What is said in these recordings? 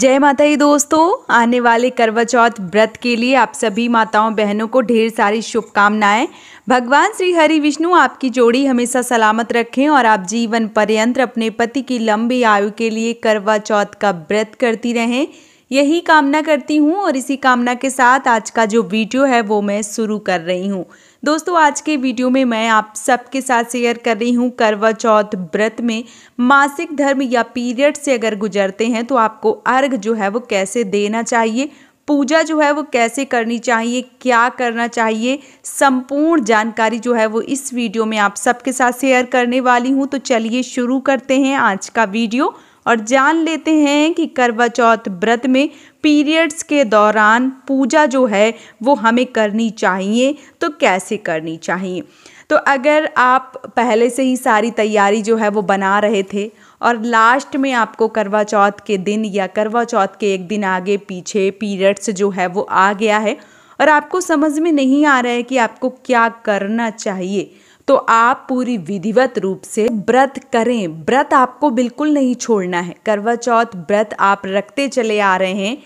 जय माता ही दोस्तों आने वाले करवा चौथ व्रत के लिए आप सभी माताओं बहनों को ढेर सारी शुभकामनाएं भगवान श्री हरि विष्णु आपकी जोड़ी हमेशा सलामत रखें और आप जीवन पर्यंत अपने पति की लंबी आयु के लिए करवा चौथ का व्रत करती रहें यही कामना करती हूँ और इसी कामना के साथ आज का जो वीडियो है वो मैं शुरू कर रही हूँ दोस्तों आज के वीडियो में मैं आप सबके साथ शेयर कर रही हूँ करवा चौथ व्रत में मासिक धर्म या पीरियड से अगर गुजरते हैं तो आपको अर्घ जो है वो कैसे देना चाहिए पूजा जो है वो कैसे करनी चाहिए क्या करना चाहिए संपूर्ण जानकारी जो है वो इस वीडियो में आप सबके साथ शेयर करने वाली हूँ तो चलिए शुरू करते हैं आज का वीडियो और जान लेते हैं कि करवा चौथ व्रत में पीरियड्स के दौरान पूजा जो है वो हमें करनी चाहिए तो कैसे करनी चाहिए तो अगर आप पहले से ही सारी तैयारी जो है वो बना रहे थे और लास्ट में आपको करवा चौथ के दिन या करवा चौथ के एक दिन आगे पीछे पीरियड्स जो है वो आ गया है और आपको समझ में नहीं आ रहा है कि आपको क्या करना चाहिए तो आप पूरी विधिवत रूप से व्रत करें व्रत आपको बिल्कुल नहीं छोड़ना है करवा चौथ व्रत आप रखते चले आ रहे हैं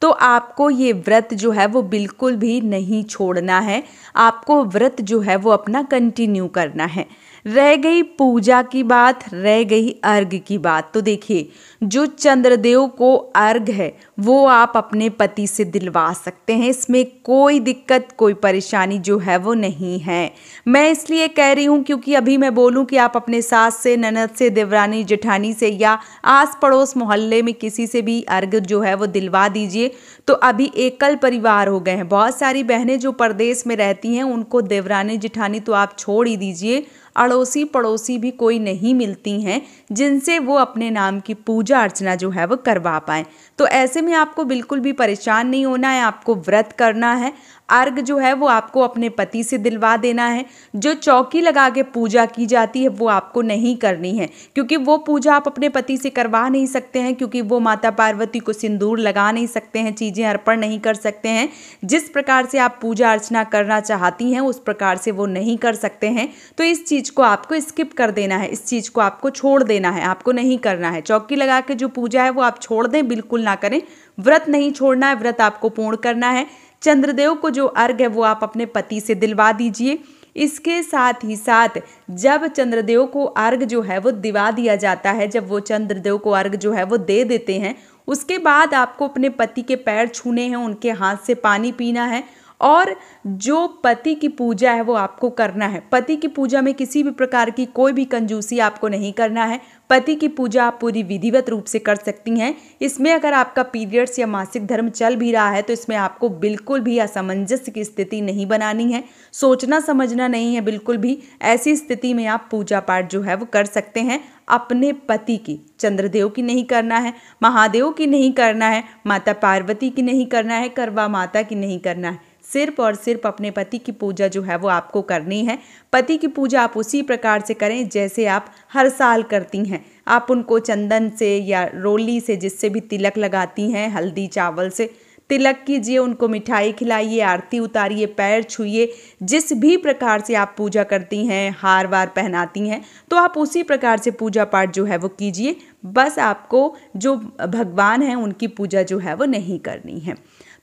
तो आपको ये व्रत जो है वो बिल्कुल भी नहीं छोड़ना है आपको व्रत जो है वो अपना कंटिन्यू करना है रह गई पूजा की बात रह गई अर्घ की बात तो देखिए जो चंद्रदेव को अर्घ है वो आप अपने पति से दिलवा सकते हैं इसमें कोई दिक्कत कोई परेशानी जो है वो नहीं है मैं इसलिए कह रही हूँ क्योंकि अभी मैं बोलूँ कि आप अपने सास से ननद से देवरानी जेठानी से या आस पड़ोस मोहल्ले में किसी से भी अर्घ जो है वो दिलवा दीजिए तो अभी एकल परिवार हो गए हैं बहुत सारी बहनें जो परदेश में रहती हैं उनको देवरानी जिठानी तो आप छोड़ ही दीजिए अड़ोसी पड़ोसी भी कोई नहीं मिलती हैं जिनसे वो अपने नाम की पूजा अर्चना जो है वो करवा पाए तो ऐसे में आपको बिल्कुल भी परेशान नहीं होना है आपको व्रत करना है अर्घ जो है वो आपको अपने पति से दिलवा देना है जो चौकी लगा के पूजा की जाती है वो आपको नहीं करनी है क्योंकि वो पूजा आप अपने पति से करवा नहीं सकते हैं क्योंकि वो माता पार्वती को सिंदूर लगा नहीं सकते हैं चीज़ें अर्पण नहीं कर सकते हैं जिस प्रकार से आप पूजा अर्चना करना चाहती हैं उस प्रकार से वो नहीं कर सकते हैं तो इस चीज़ चीज़ को आपको स्किप कर देना है इस चीज़ को आपको छोड़ देना है आपको नहीं करना है चौकी लगा के जो पूजा है वो आप छोड़ दें बिल्कुल ना करें व्रत नहीं छोड़ना है व्रत आपको पूर्ण करना है चंद्रदेव को जो अर्घ है वो आप अपने पति से दिलवा दीजिए इसके साथ ही साथ जब चंद्रदेव को अर्घ जो है वो दिवा दिया जाता है जब वो चंद्रदेव को अर्घ जो है वो दे देते हैं उसके बाद आपको अपने पति के पैर छूने हैं उनके हाथ से पानी पीना है और जो पति की पूजा है वो आपको करना है पति की पूजा में किसी भी प्रकार की कोई भी कंजूसी आपको नहीं करना है पति की पूजा आप पूरी विधिवत रूप से कर सकती हैं इसमें अगर आपका पीरियड्स या मासिक धर्म चल भी रहा है तो इसमें आपको बिल्कुल भी असमंजस की स्थिति नहीं बनानी है सोचना समझना नहीं है बिल्कुल भी ऐसी स्थिति में आप पूजा पाठ जो है वो कर सकते हैं अपने पति की चंद्रदेव की नहीं करना है महादेव की नहीं करना है माता पार्वती की नहीं करना है करवा माता की नहीं करना है सिर्फ और सिर्फ अपने पति की पूजा जो है वो आपको करनी है पति की पूजा आप उसी प्रकार से करें जैसे आप हर साल करती हैं आप उनको चंदन से या रोली से जिससे भी तिलक लगाती हैं हल्दी चावल से तिलक कीजिए उनको मिठाई खिलाइए आरती उतारिए पैर छुइए जिस भी प्रकार से आप पूजा करती हैं हार वार पहनाती हैं तो आप उसी प्रकार से पूजा पाठ जो है वो कीजिए बस आपको जो भगवान हैं उनकी पूजा जो है वो नहीं करनी है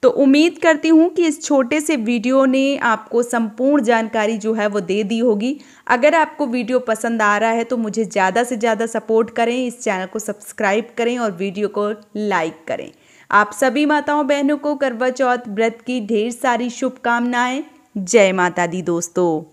तो उम्मीद करती हूँ कि इस छोटे से वीडियो ने आपको संपूर्ण जानकारी जो है वो दे दी होगी अगर आपको वीडियो पसंद आ रहा है तो मुझे ज़्यादा से ज़्यादा सपोर्ट करें इस चैनल को सब्सक्राइब करें और वीडियो को लाइक करें आप सभी माताओं बहनों को करवा चौथ व्रत की ढेर सारी शुभकामनाएं जय माता दी दोस्तों